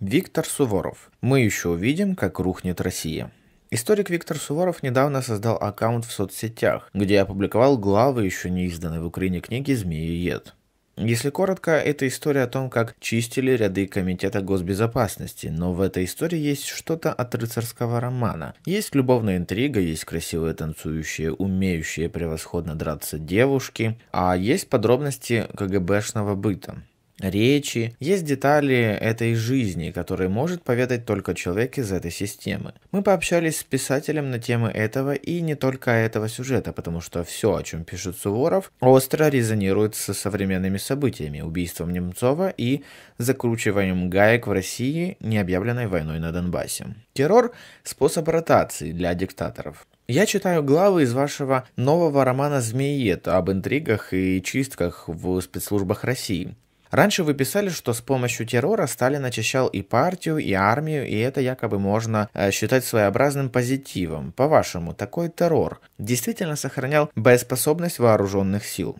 Виктор Суворов. Мы еще увидим, как рухнет Россия. Историк Виктор Суворов недавно создал аккаунт в соцсетях, где опубликовал главы еще не изданной в Украине книги «Змеиед». Если коротко, это история о том, как чистили ряды Комитета госбезопасности, но в этой истории есть что-то от рыцарского романа. Есть любовная интрига, есть красивые танцующие, умеющие превосходно драться девушки, а есть подробности КГБшного быта речи, есть детали этой жизни, которые может поведать только человек из этой системы. Мы пообщались с писателем на темы этого и не только этого сюжета, потому что все, о чем пишет Суворов, остро резонирует со современными событиями, убийством Немцова и закручиванием гаек в России, необъявленной войной на Донбассе. Террор – способ ротации для диктаторов. Я читаю главы из вашего нового романа «Змеиед» об интригах и чистках в спецслужбах России. Раньше вы писали, что с помощью террора Сталин очищал и партию, и армию, и это якобы можно э, считать своеобразным позитивом. По-вашему, такой террор действительно сохранял боеспособность вооруженных сил?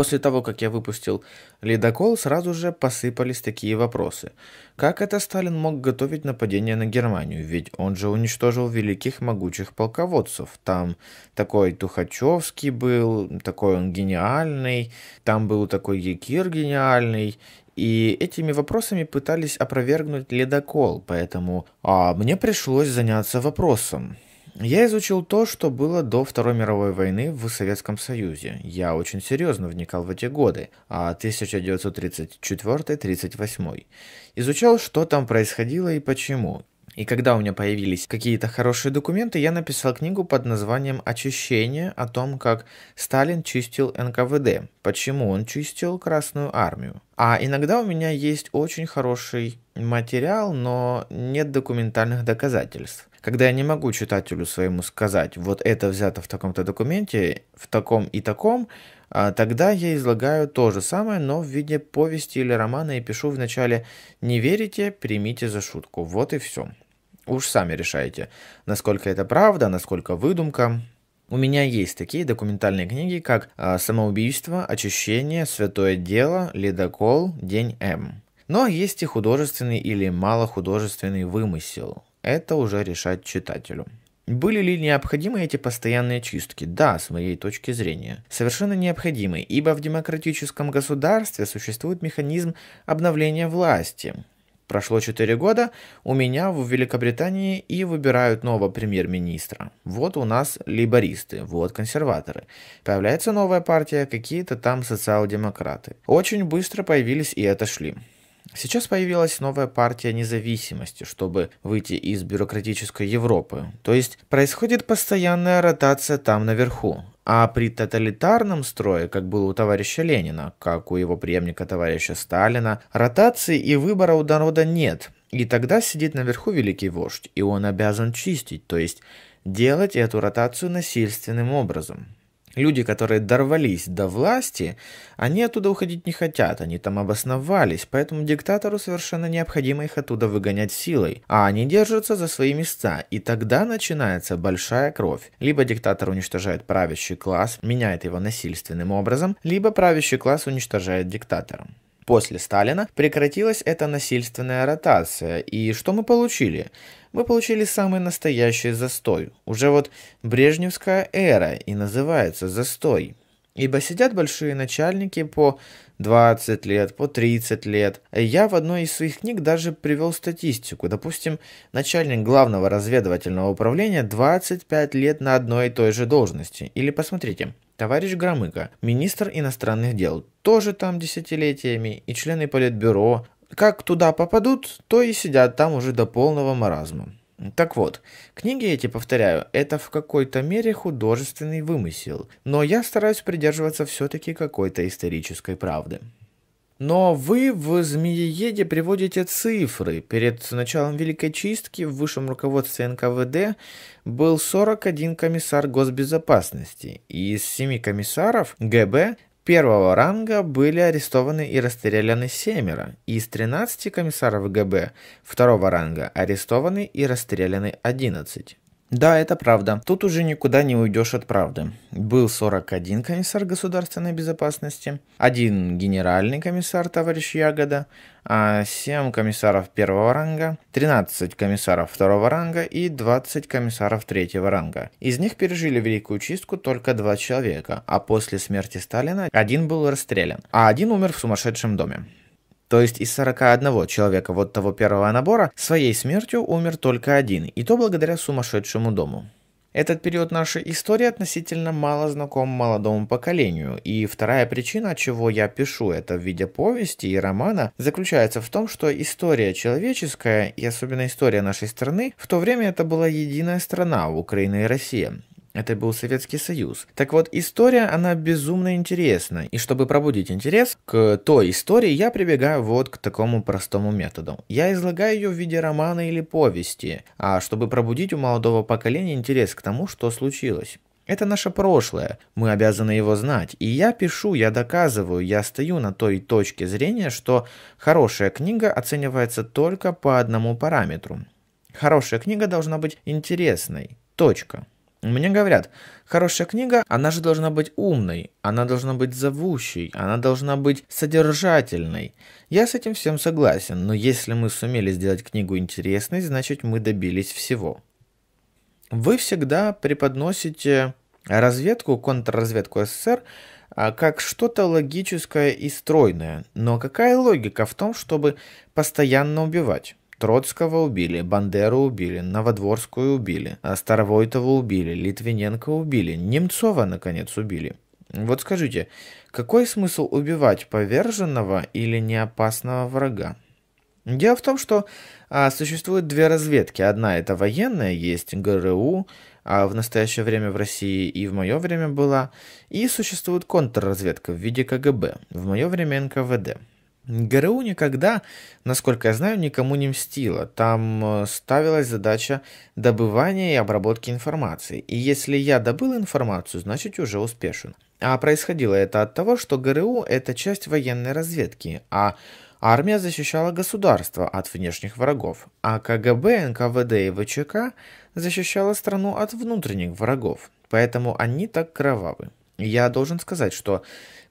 После того, как я выпустил ледокол, сразу же посыпались такие вопросы. Как это Сталин мог готовить нападение на Германию? Ведь он же уничтожил великих могучих полководцев. Там такой Тухачевский был, такой он гениальный, там был такой Якир гениальный, и этими вопросами пытались опровергнуть ледокол, поэтому а, мне пришлось заняться вопросом. Я изучил то, что было до Второй мировой войны в Советском Союзе. Я очень серьезно вникал в эти годы, а 1934-38. Изучал, что там происходило и почему, и когда у меня появились какие-то хорошие документы, я написал книгу под названием «Очищение» о том, как Сталин чистил НКВД, почему он чистил Красную Армию. А иногда у меня есть очень хороший материал, но нет документальных доказательств. Когда я не могу читателю своему сказать, вот это взято в таком-то документе, в таком и таком, а тогда я излагаю то же самое, но в виде повести или романа и пишу в начале «Не верите, примите за шутку». Вот и все. Уж сами решайте, насколько это правда, насколько выдумка. У меня есть такие документальные книги, как а, «Самоубийство», «Очищение», «Святое дело», «Ледокол», «День М». Но есть и художественный или малохудожественный вымысел. Это уже решать читателю. Были ли необходимы эти постоянные чистки? Да, с моей точки зрения. Совершенно необходимы, ибо в демократическом государстве существует механизм обновления власти. Прошло 4 года, у меня в Великобритании и выбирают нового премьер-министра. Вот у нас либористы, вот консерваторы. Появляется новая партия, какие-то там социал-демократы. Очень быстро появились и отошли. Сейчас появилась новая партия независимости, чтобы выйти из бюрократической Европы. То есть происходит постоянная ротация там наверху. А при тоталитарном строе, как было у товарища Ленина, как у его преемника товарища Сталина, ротации и выбора у народа нет. И тогда сидит наверху великий вождь, и он обязан чистить, то есть делать эту ротацию насильственным образом. Люди, которые дорвались до власти, они оттуда уходить не хотят, они там обосновались, поэтому диктатору совершенно необходимо их оттуда выгонять силой, а они держатся за свои места, и тогда начинается большая кровь. Либо диктатор уничтожает правящий класс, меняет его насильственным образом, либо правящий класс уничтожает диктатора после Сталина прекратилась эта насильственная ротация. И что мы получили? Мы получили самый настоящий застой. Уже вот брежневская эра и называется застой. Ибо сидят большие начальники по 20 лет, по 30 лет. Я в одной из своих книг даже привел статистику. Допустим, начальник главного разведывательного управления 25 лет на одной и той же должности. Или посмотрите, товарищ Громыко, министр иностранных дел, тоже там десятилетиями, и члены политбюро. Как туда попадут, то и сидят там уже до полного маразма. Так вот, книги эти, повторяю, это в какой-то мере художественный вымысел, но я стараюсь придерживаться все-таки какой-то исторической правды. Но вы в «Змеееде» приводите цифры. Перед началом Великой Чистки в высшем руководстве НКВД был 41 комиссар госбезопасности. И из 7 комиссаров ГБ первого ранга были арестованы и расстреляны семеро, из 13 комиссаров ГБ второго ранга арестованы и расстреляны 11. Да, это правда. Тут уже никуда не уйдешь от правды. Был 41 комиссар государственной безопасности, один генеральный комиссар товарищ Ягода, 7 а комиссаров первого ранга, 13 комиссаров второго ранга и 20 комиссаров третьего ранга. Из них пережили Великую Чистку только два человека, а после смерти Сталина один был расстрелян, а один умер в сумасшедшем доме. То есть из 41 человека вот того первого набора своей смертью умер только один, и то благодаря сумасшедшему дому. Этот период нашей истории относительно мало знаком молодому поколению, и вторая причина, от чего я пишу это в виде повести и романа, заключается в том, что история человеческая, и особенно история нашей страны, в то время это была единая страна Украина и Россия. Это был Советский Союз. Так вот, история, она безумно интересна. И чтобы пробудить интерес к той истории, я прибегаю вот к такому простому методу. Я излагаю ее в виде романа или повести, а чтобы пробудить у молодого поколения интерес к тому, что случилось. Это наше прошлое, мы обязаны его знать. И я пишу, я доказываю, я стою на той точке зрения, что хорошая книга оценивается только по одному параметру. Хорошая книга должна быть интересной. Точка. Мне говорят, хорошая книга, она же должна быть умной, она должна быть зовущей, она должна быть содержательной. Я с этим всем согласен, но если мы сумели сделать книгу интересной, значит мы добились всего. Вы всегда преподносите разведку, контрразведку СССР а, как что-то логическое и стройное. Но какая логика в том, чтобы постоянно убивать? Троцкого убили, Бандеру убили, Новодворскую убили, э, Старовойтова убили, Литвиненко убили, Немцова, наконец, убили. Вот скажите, какой смысл убивать поверженного или неопасного врага? Дело в том, что а, существует две разведки. Одна это военная, есть ГРУ, а в настоящее время в России и в мое время была. И существует контрразведка в виде КГБ, в мое время НКВД. ГРУ никогда, насколько я знаю, никому не мстило. Там э, ставилась задача добывания и обработки информации. И если я добыл информацию, значит уже успешен. А происходило это от того, что ГРУ – это часть военной разведки, а армия защищала государство от внешних врагов, а КГБ, НКВД и ВЧК защищала страну от внутренних врагов. Поэтому они так кровавы. Я должен сказать, что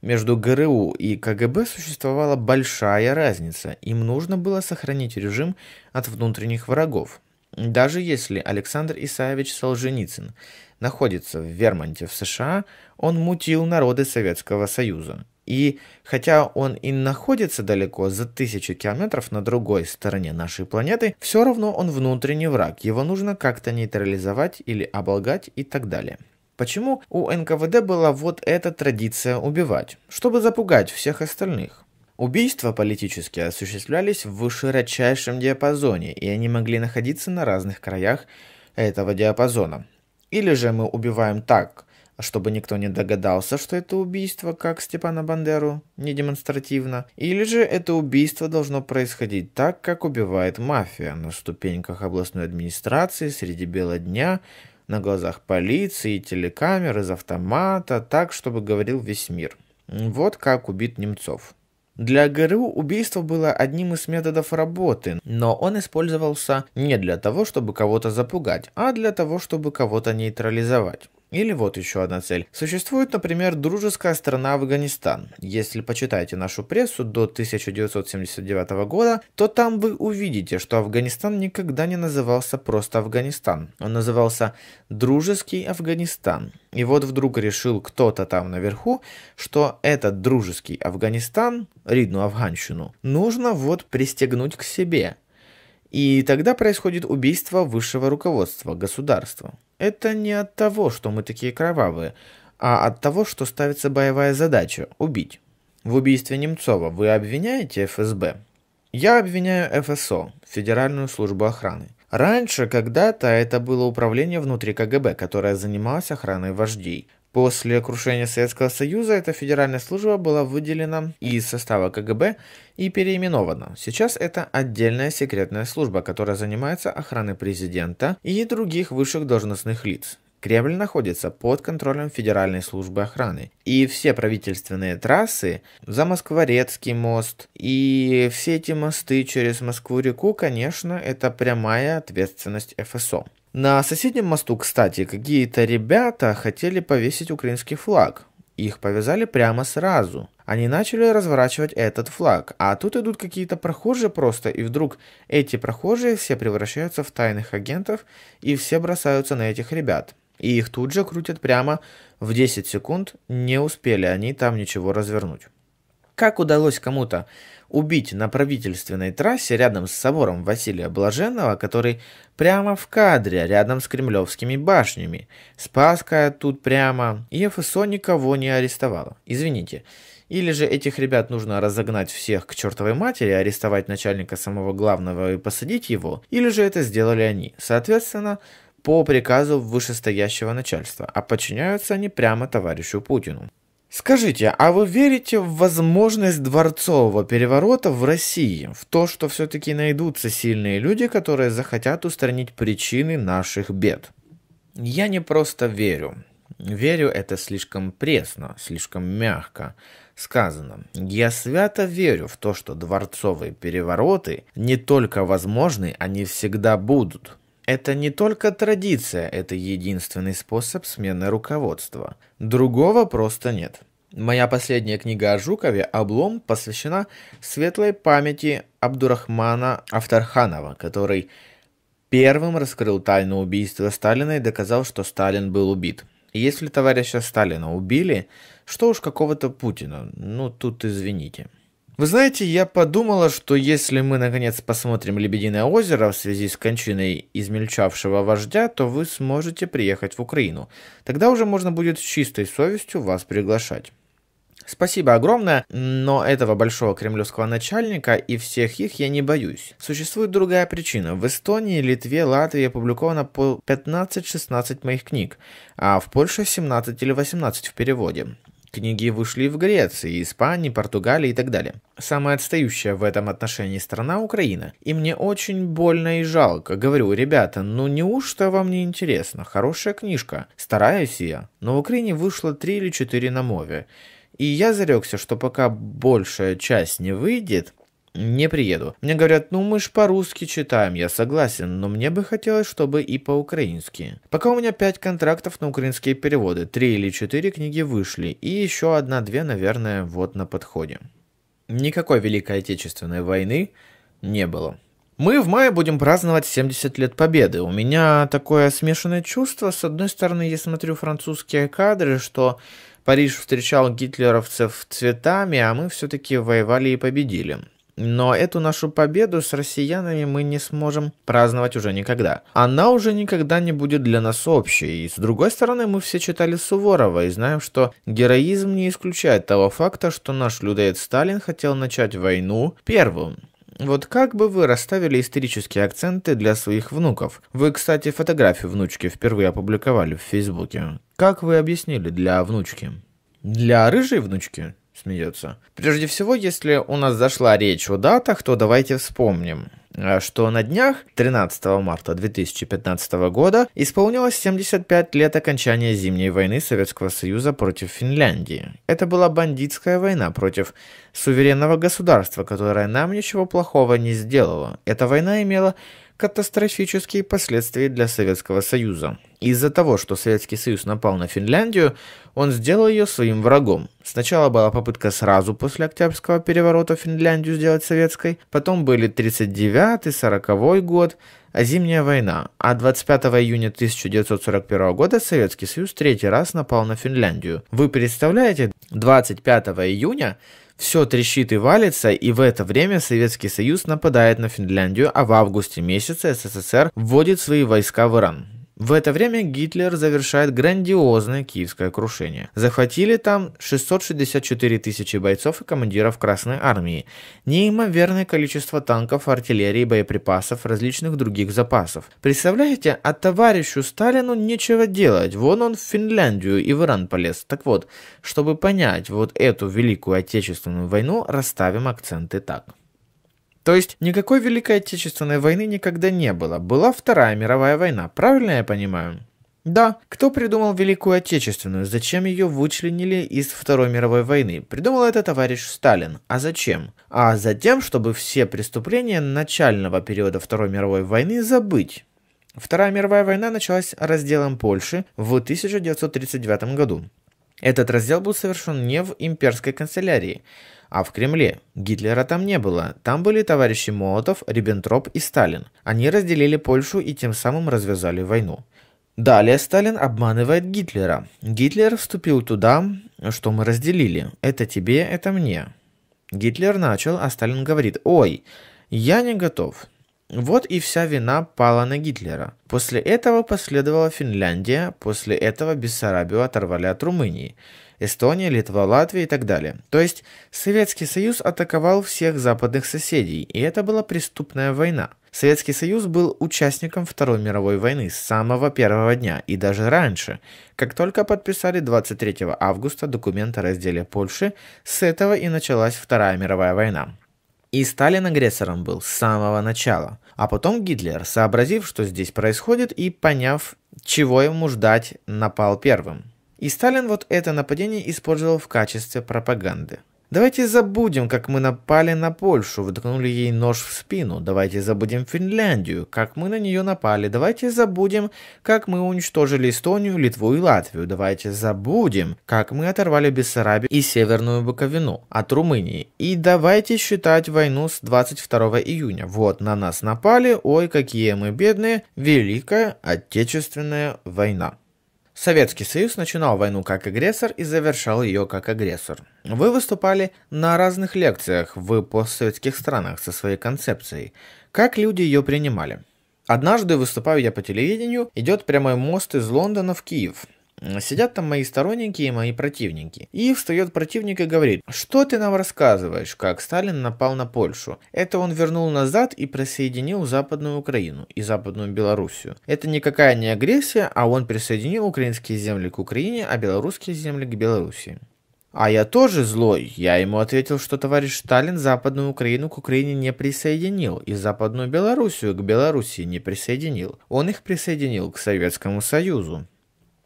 между ГРУ и КГБ существовала большая разница. Им нужно было сохранить режим от внутренних врагов. Даже если Александр Исаевич Солженицын находится в Вермонте в США, он мутил народы Советского Союза. И хотя он и находится далеко за тысячи километров на другой стороне нашей планеты, все равно он внутренний враг, его нужно как-то нейтрализовать или облагать и так далее. Почему у НКВД была вот эта традиция убивать? Чтобы запугать всех остальных. Убийства политические осуществлялись в широчайшем диапазоне, и они могли находиться на разных краях этого диапазона. Или же мы убиваем так, чтобы никто не догадался, что это убийство, как Степана Бандеру, не демонстративно. Или же это убийство должно происходить так, как убивает мафия, на ступеньках областной администрации, среди бела дня, на глазах полиции и телекамер из автомата, так, чтобы говорил весь мир. Вот как убит Немцов. Для ГРУ убийство было одним из методов работы, но он использовался не для того, чтобы кого-то запугать, а для того, чтобы кого-то нейтрализовать. Или вот еще одна цель. Существует, например, дружеская страна Афганистан. Если почитаете нашу прессу до 1979 года, то там вы увидите, что Афганистан никогда не назывался просто Афганистан. Он назывался «Дружеский Афганистан». И вот вдруг решил кто-то там наверху, что этот дружеский Афганистан, Ридну Афганщину, нужно вот пристегнуть к себе – и тогда происходит убийство высшего руководства, государства. Это не от того, что мы такие кровавые, а от того, что ставится боевая задача – убить. В убийстве Немцова вы обвиняете ФСБ? Я обвиняю ФСО, Федеральную службу охраны. Раньше когда-то это было управление внутри КГБ, которое занималось охраной вождей – После крушения Советского Союза эта федеральная служба была выделена из состава КГБ и переименована. Сейчас это отдельная секретная служба, которая занимается охраной президента и других высших должностных лиц. Кремль находится под контролем Федеральной службы охраны. И все правительственные трассы, за Москворецкий мост и все эти мосты через Москву-реку, конечно, это прямая ответственность ФСО. На соседнем мосту, кстати, какие-то ребята хотели повесить украинский флаг. Их повязали прямо сразу. Они начали разворачивать этот флаг, а тут идут какие-то прохожие просто, и вдруг эти прохожие все превращаются в тайных агентов, и все бросаются на этих ребят. И их тут же крутят прямо в 10 секунд, не успели они там ничего развернуть. Как удалось кому-то убить на правительственной трассе рядом с собором Василия Блаженного, который прямо в кадре, рядом с кремлевскими башнями. Спаская тут прямо. И ФСО никого не арестовала. Извините. Или же этих ребят нужно разогнать всех к чертовой матери, арестовать начальника самого главного и посадить его, или же это сделали они. Соответственно, по приказу вышестоящего начальства, а подчиняются они прямо товарищу Путину. Скажите, а вы верите в возможность дворцового переворота в России? В то, что все-таки найдутся сильные люди, которые захотят устранить причины наших бед? Я не просто верю. Верю это слишком пресно, слишком мягко сказано. Я свято верю в то, что дворцовые перевороты не только возможны, они всегда будут. Это не только традиция, это единственный способ смены руководства. Другого просто нет. Моя последняя книга о Жукове «Облом» посвящена светлой памяти Абдурахмана Автарханова, который первым раскрыл тайну убийства Сталина и доказал, что Сталин был убит. Если товарища Сталина убили, что уж какого-то Путина, ну тут извините. Вы знаете, я подумала, что если мы наконец посмотрим «Лебединое озеро» в связи с кончиной измельчавшего вождя, то вы сможете приехать в Украину. Тогда уже можно будет с чистой совестью вас приглашать. Спасибо огромное, но этого большого кремлевского начальника и всех их я не боюсь. Существует другая причина. В Эстонии, Литве, Латвии опубликовано по 15-16 моих книг, а в Польше 17 или 18 в переводе. Книги вышли в Греции, Испании, Португалии и так далее. Самая отстающая в этом отношении страна – Украина. И мне очень больно и жалко. Говорю, ребята, ну неужто вам не интересно? Хорошая книжка. Стараюсь я. Но в Украине вышло 3 или 4 на мове. И я зарекся, что пока большая часть не выйдет, не приеду. Мне говорят, ну мы ж по-русски читаем, я согласен, но мне бы хотелось, чтобы и по-украински. Пока у меня 5 контрактов на украинские переводы, 3 или 4 книги вышли, и еще одна-две, наверное, вот на подходе. Никакой Великой Отечественной войны не было. Мы в мае будем праздновать 70 лет Победы. У меня такое смешанное чувство. С одной стороны, я смотрю французские кадры, что Париж встречал гитлеровцев цветами, а мы все-таки воевали и победили. Но эту нашу победу с россиянами мы не сможем праздновать уже никогда. Она уже никогда не будет для нас общей. И с другой стороны, мы все читали Суворова и знаем, что героизм не исключает того факта, что наш людоед Сталин хотел начать войну первым. Вот как бы вы расставили исторические акценты для своих внуков? Вы, кстати, фотографию внучки впервые опубликовали в Фейсбуке. Как вы объяснили для внучки? Для рыжей внучки? смеется. Прежде всего, если у нас зашла речь о датах, то давайте вспомним э, что на днях 13 марта 2015 года исполнилось 75 лет окончания Зимней войны Советского Союза против Финляндии. Это была бандитская война против суверенного государства, которое нам ничего плохого не сделало. Эта война имела катастрофические последствия для Советского Союза. Из-за того, что Советский Союз напал на Финляндию, он сделал ее своим врагом. Сначала была попытка сразу после Октябрьского переворота Финляндию сделать советской, потом были 39-40 год, а зимняя война. А 25 июня 1941 года Советский Союз третий раз напал на Финляндию. Вы представляете, 25 июня все трещит и валится, и в это время Советский Союз нападает на Финляндию, а в августе месяце СССР вводит свои войска в Иран. В это время Гитлер завершает грандиозное киевское крушение. Захватили там 664 тысячи бойцов и командиров Красной Армии, неимоверное количество танков, артиллерии, боеприпасов, различных других запасов. Представляете, а товарищу Сталину нечего делать, вон он в Финляндию и в Иран полез. Так вот, чтобы понять вот эту Великую Отечественную войну, расставим акценты так. То есть никакой Великой Отечественной войны никогда не было. Была Вторая мировая война, правильно я понимаю? Да, кто придумал Великую Отечественную? Зачем ее вычленили из Второй мировой войны? Придумал это товарищ Сталин. А зачем? А затем, чтобы все преступления начального периода Второй мировой войны забыть. Вторая мировая война началась разделом Польши в 1939 году. Этот раздел был совершен не в имперской канцелярии, а в Кремле? Гитлера там не было. Там были товарищи Молотов, Риббентроп и Сталин. Они разделили Польшу и тем самым развязали войну. Далее Сталин обманывает Гитлера. Гитлер вступил туда, что мы разделили. Это тебе, это мне. Гитлер начал, а Сталин говорит, ой, я не готов. Вот и вся вина пала на Гитлера. После этого последовала Финляндия, после этого Бессарабию оторвали от Румынии. Эстония, Литва, Латвия и так далее. То есть Советский Союз атаковал всех западных соседей, и это была преступная война. Советский Союз был участником Второй мировой войны с самого первого дня и даже раньше, как только подписали 23 августа документ о разделе Польши, с этого и началась Вторая мировая война. И Сталин агрессором был с самого начала. А потом Гитлер, сообразив, что здесь происходит и поняв, чего ему ждать, напал первым. И Сталин вот это нападение использовал в качестве пропаганды. Давайте забудем, как мы напали на Польшу, вдохнули ей нож в спину. Давайте забудем Финляндию, как мы на нее напали. Давайте забудем, как мы уничтожили Эстонию, Литву и Латвию. Давайте забудем, как мы оторвали Бессарабию и Северную Буковину от Румынии. И давайте считать войну с 22 июня. Вот на нас напали, ой, какие мы бедные. Великая Отечественная война. Советский Союз начинал войну как агрессор и завершал ее как агрессор. Вы выступали на разных лекциях в постсоветских странах со своей концепцией. Как люди ее принимали? Однажды, выступаю я по телевидению, идет прямой мост из Лондона в Киев. Сидят там мои сторонники и мои противники. И встает противник и говорит, что ты нам рассказываешь, как Сталин напал на Польшу? Это он вернул назад и присоединил Западную Украину и Западную Белоруссию. Это никакая не агрессия, а он присоединил украинские земли к Украине, а белорусские земли к Белоруссии. А я тоже злой. Я ему ответил, что товарищ Сталин Западную Украину к Украине не присоединил и Западную Белоруссию к Белоруссии не присоединил. Он их присоединил к Советскому Союзу.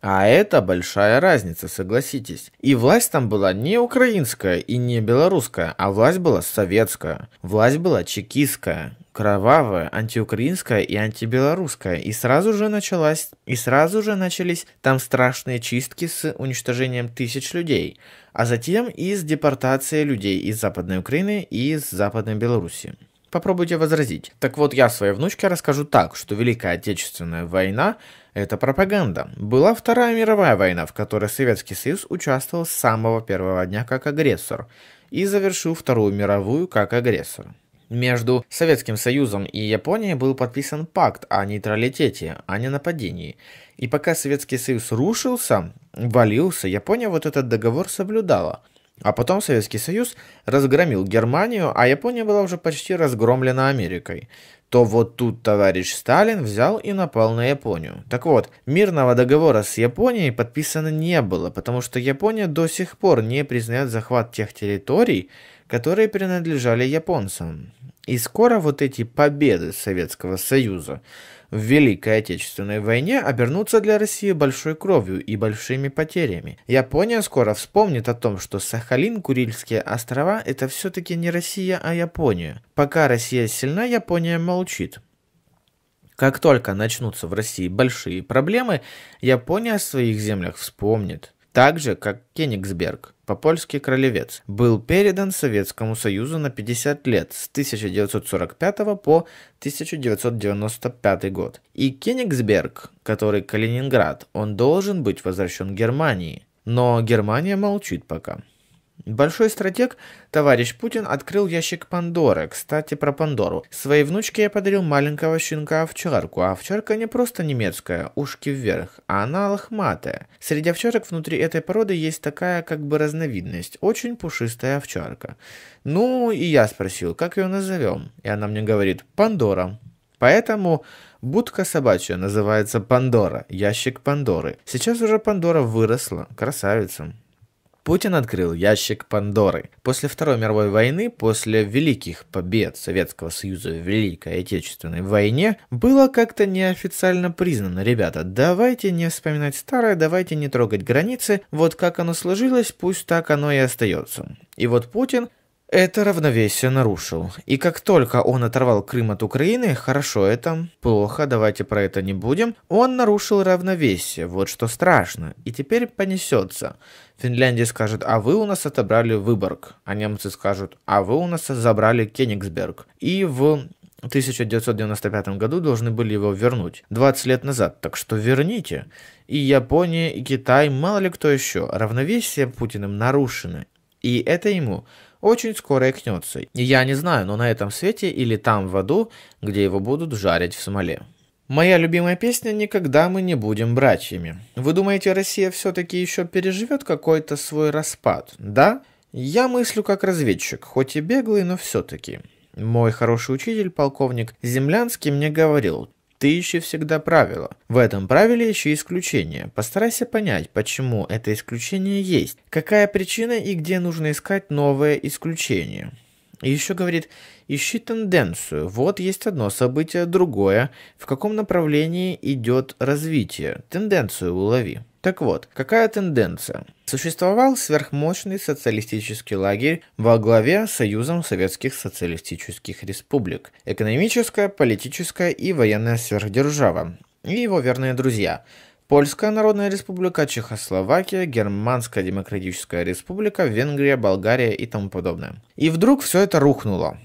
А это большая разница, согласитесь. И власть там была не украинская и не белорусская, а власть была советская. Власть была чекистская, кровавая, антиукраинская и антибелорусская. И сразу же началась, и сразу же начались там страшные чистки с уничтожением тысяч людей, а затем и с депортацией людей из Западной Украины и из Западной Белоруссии. Попробуйте возразить. Так вот, я своей внучке расскажу так, что Великая Отечественная война – это пропаганда. Была Вторая мировая война, в которой Советский Союз участвовал с самого первого дня как агрессор и завершил Вторую мировую как агрессор. Между Советским Союзом и Японией был подписан пакт о нейтралитете, а не нападении. И пока Советский Союз рушился, валился, Япония вот этот договор соблюдала. А потом Советский Союз разгромил Германию, а Япония была уже почти разгромлена Америкой то вот тут товарищ Сталин взял и напал на Японию. Так вот, мирного договора с Японией подписано не было, потому что Япония до сих пор не признает захват тех территорий, которые принадлежали японцам. И скоро вот эти победы Советского Союза в Великой Отечественной войне обернутся для России большой кровью и большими потерями. Япония скоро вспомнит о том, что Сахалин, Курильские острова – это все-таки не Россия, а Япония. Пока Россия сильна, Япония молчит. Как только начнутся в России большие проблемы, Япония о своих землях вспомнит так же как Кенигсберг, по-польски Кролевец, был передан Советскому Союзу на 50 лет с 1945 по 1995 год. И Кенигсберг, который Калининград, он должен быть возвращен Германии. Но Германия молчит пока. Большой стратег, товарищ Путин, открыл ящик Пандоры. Кстати, про Пандору. Своей внучке я подарил маленького щенка-овчарку. А овчарка не просто немецкая, ушки вверх, а она лохматая. Среди овчарок внутри этой породы есть такая как бы разновидность. Очень пушистая овчарка. Ну, и я спросил, как ее назовем? И она мне говорит, Пандора. Поэтому будка собачья называется Пандора, ящик Пандоры. Сейчас уже Пандора выросла, красавица. Путин открыл ящик Пандоры. После Второй мировой войны, после великих побед Советского Союза в Великой Отечественной войне, было как-то неофициально признано, ребята, давайте не вспоминать старое, давайте не трогать границы, вот как оно сложилось, пусть так оно и остается. И вот Путин это равновесие нарушил. И как только он оторвал Крым от Украины, хорошо это, плохо, давайте про это не будем, он нарушил равновесие, вот что страшно, и теперь понесется. Финляндия скажет, а вы у нас отобрали Выборг, а немцы скажут, а вы у нас забрали Кенигсберг. И в 1995 году должны были его вернуть. 20 лет назад, так что верните. И Япония, и Китай, мало ли кто еще. Равновесие Путиным нарушено. И это ему очень скоро икнется. Я не знаю, но на этом свете или там в аду, где его будут жарить в смоле. Моя любимая песня «Никогда мы не будем братьями». Вы думаете, Россия все-таки еще переживет какой-то свой распад? Да? Я мыслю как разведчик, хоть и беглый, но все-таки. Мой хороший учитель, полковник Землянский, мне говорил, ты ищи всегда правила. В этом правиле ищи исключения. Постарайся понять, почему это исключение есть, какая причина и где нужно искать новое исключение. И еще говорит, ищи тенденцию. Вот есть одно событие, другое. В каком направлении идет развитие. Тенденцию улови. Так вот, какая тенденция? Существовал сверхмощный социалистический лагерь во главе с Союзом Советских Социалистических Республик, экономическая, политическая и военная сверхдержава, и его верные друзья – Польская Народная Республика, Чехословакия, Германская Демократическая Республика, Венгрия, Болгария и тому подобное. И вдруг все это рухнуло.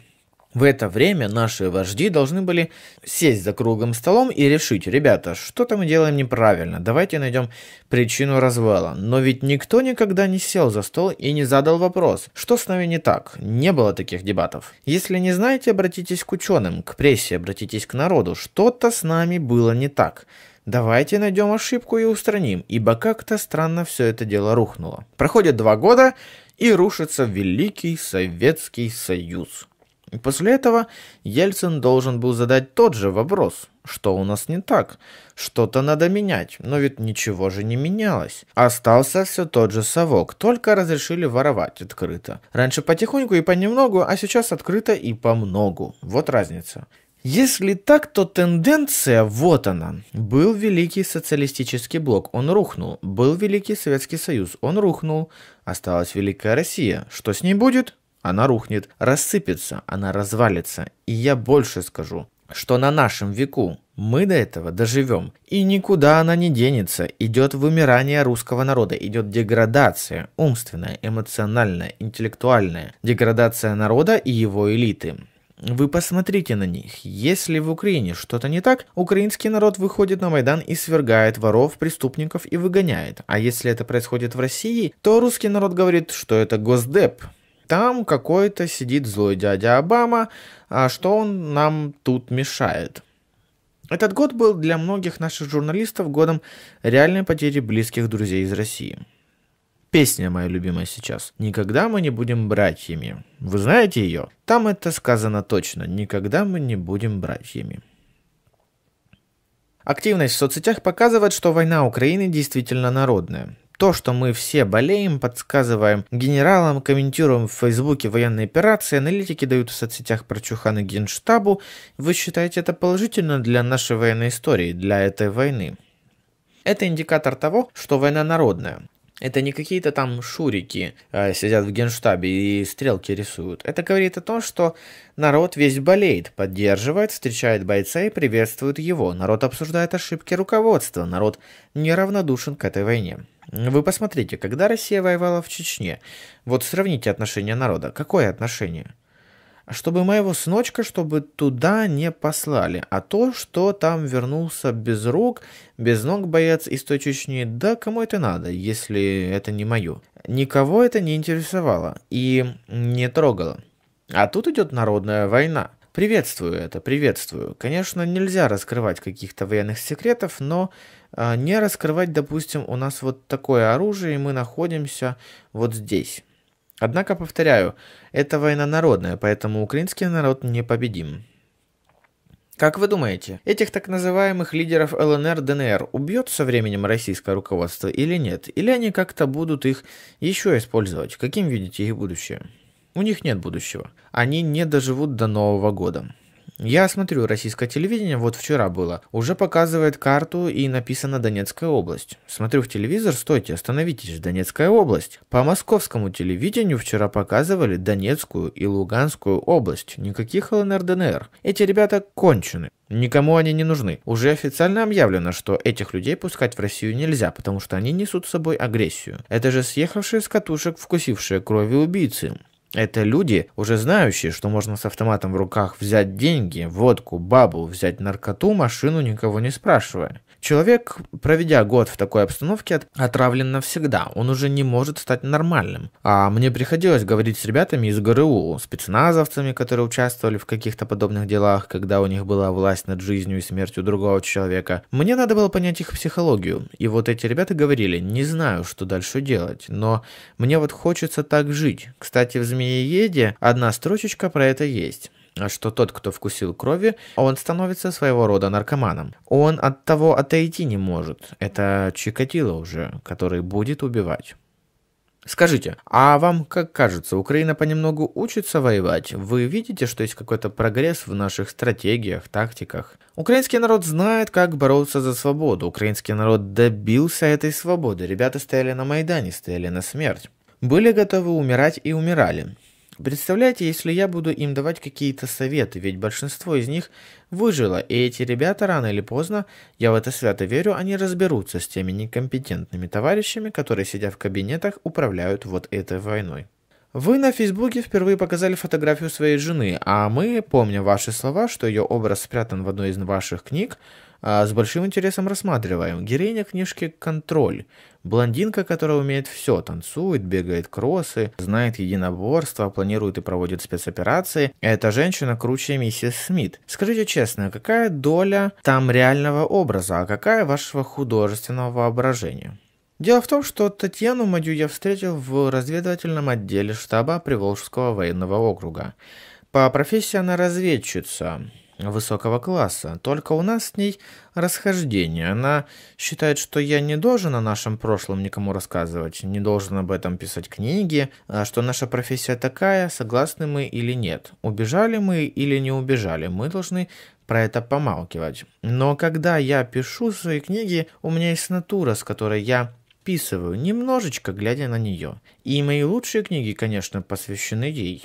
В это время наши вожди должны были сесть за круглым столом и решить, ребята, что-то мы делаем неправильно, давайте найдем причину развала. Но ведь никто никогда не сел за стол и не задал вопрос, что с нами не так, не было таких дебатов. Если не знаете, обратитесь к ученым, к прессе, обратитесь к народу, что-то с нами было не так. Давайте найдем ошибку и устраним, ибо как-то странно все это дело рухнуло. Проходит два года, и рушится Великий Советский Союз. После этого Ельцин должен был задать тот же вопрос. Что у нас не так? Что-то надо менять. Но ведь ничего же не менялось. Остался все тот же совок, только разрешили воровать открыто. Раньше потихоньку и понемногу, а сейчас открыто и помногу. Вот разница. Если так, то тенденция вот она. Был великий социалистический блок, он рухнул. Был великий Советский Союз, он рухнул. Осталась Великая Россия. Что с ней будет? она рухнет, рассыпется, она развалится. И я больше скажу, что на нашем веку мы до этого доживем. И никуда она не денется. Идет вымирание русского народа, идет деградация умственная, эмоциональная, интеллектуальная. Деградация народа и его элиты. Вы посмотрите на них. Если в Украине что-то не так, украинский народ выходит на Майдан и свергает воров, преступников и выгоняет. А если это происходит в России, то русский народ говорит, что это госдеп, там какой-то сидит злой дядя Обама, а что он нам тут мешает? Этот год был для многих наших журналистов годом реальной потери близких друзей из России. Песня моя любимая сейчас. «Никогда мы не будем братьями». Вы знаете ее? Там это сказано точно. «Никогда мы не будем братьями». Активность в соцсетях показывает, что война Украины действительно народная то, что мы все болеем, подсказываем генералам, комментируем в Фейсбуке военные операции, аналитики дают в соцсетях про прочуханы генштабу. Вы считаете это положительно для нашей военной истории, для этой войны? Это индикатор того, что война народная. Это не какие-то там шурики э, сидят в генштабе и стрелки рисуют. Это говорит о том, что народ весь болеет, поддерживает, встречает бойца и приветствует его. Народ обсуждает ошибки руководства. Народ неравнодушен к этой войне. Вы посмотрите, когда Россия воевала в Чечне, вот сравните отношение народа. Какое отношение? Чтобы моего сыночка, чтобы туда не послали. А то, что там вернулся без рук, без ног боец из той Чечни, да кому это надо, если это не мое? Никого это не интересовало и не трогало. А тут идет народная война. Приветствую это, приветствую. Конечно, нельзя раскрывать каких-то военных секретов, но а, не раскрывать, допустим, у нас вот такое оружие, и мы находимся вот здесь. Однако, повторяю, это война народная, поэтому украинский народ непобедим. Как вы думаете, этих так называемых лидеров ЛНР, ДНР убьет со временем российское руководство или нет? Или они как-то будут их еще использовать? Каким видите их будущее? У них нет будущего. Они не доживут до Нового года. Я смотрю российское телевидение, вот вчера было. Уже показывает карту и написано Донецкая область. Смотрю в телевизор, стойте, остановитесь, Донецкая область. По московскому телевидению вчера показывали Донецкую и Луганскую область. Никаких ЛНР, ДНР. Эти ребята кончены. Никому они не нужны. Уже официально объявлено, что этих людей пускать в Россию нельзя, потому что они несут с собой агрессию. Это же съехавшие с катушек, вкусившие крови убийцы. Это люди, уже знающие, что можно с автоматом в руках взять деньги, водку, бабу, взять наркоту, машину, никого не спрашивая. Человек, проведя год в такой обстановке, отравлен навсегда. Он уже не может стать нормальным. А мне приходилось говорить с ребятами из ГРУ, спецназовцами, которые участвовали в каких-то подобных делах, когда у них была власть над жизнью и смертью другого человека. Мне надо было понять их психологию. И вот эти ребята говорили, не знаю, что дальше делать, но мне вот хочется так жить. Кстати, в «Змеееде» одна строчечка про это есть что тот, кто вкусил крови, он становится своего рода наркоманом. Он от того отойти не может. Это Чикатило уже, который будет убивать. Скажите, а вам как кажется, Украина понемногу учится воевать? Вы видите, что есть какой-то прогресс в наших стратегиях, тактиках? Украинский народ знает, как бороться за свободу. Украинский народ добился этой свободы. Ребята стояли на Майдане, стояли на смерть. Были готовы умирать и умирали. Представляете, если я буду им давать какие-то советы, ведь большинство из них выжило, и эти ребята рано или поздно, я в это свято верю, они разберутся с теми некомпетентными товарищами, которые, сидя в кабинетах, управляют вот этой войной. Вы на Фейсбуке впервые показали фотографию своей жены, а мы, помня ваши слова, что ее образ спрятан в одной из ваших книг, а с большим интересом рассматриваем. Героиня книжки «Контроль». Блондинка, которая умеет все, танцует, бегает кроссы, знает единоборство, планирует и проводит спецоперации. Эта женщина круче миссис Смит. Скажите честно, какая доля там реального образа, а какая вашего художественного воображения? Дело в том, что Татьяну Мадю я встретил в разведывательном отделе штаба Приволжского военного округа. По профессии она разведчица высокого класса. Только у нас с ней расхождение. Она считает, что я не должен о нашем прошлом никому рассказывать, не должен об этом писать книги, а что наша профессия такая, согласны мы или нет. Убежали мы или не убежали, мы должны про это помалкивать. Но когда я пишу свои книги, у меня есть натура, с которой я писываю, немножечко глядя на нее. И мои лучшие книги, конечно, посвящены ей.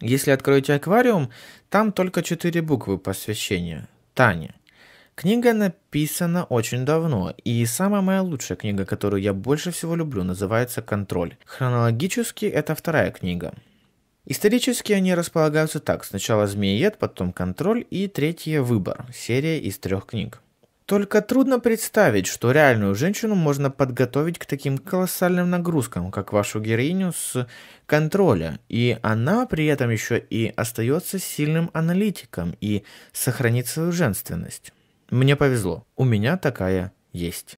Если откроете аквариум, там только четыре буквы посвящения. Таня. Книга написана очень давно, и самая моя лучшая книга, которую я больше всего люблю, называется «Контроль». Хронологически это вторая книга. Исторически они располагаются так. Сначала «Змеиед», потом «Контроль» и третья «Выбор» – серия из трех книг. Только трудно представить, что реальную женщину можно подготовить к таким колоссальным нагрузкам, как вашу героиню с контроля, и она при этом еще и остается сильным аналитиком и сохранит свою женственность. Мне повезло, у меня такая есть.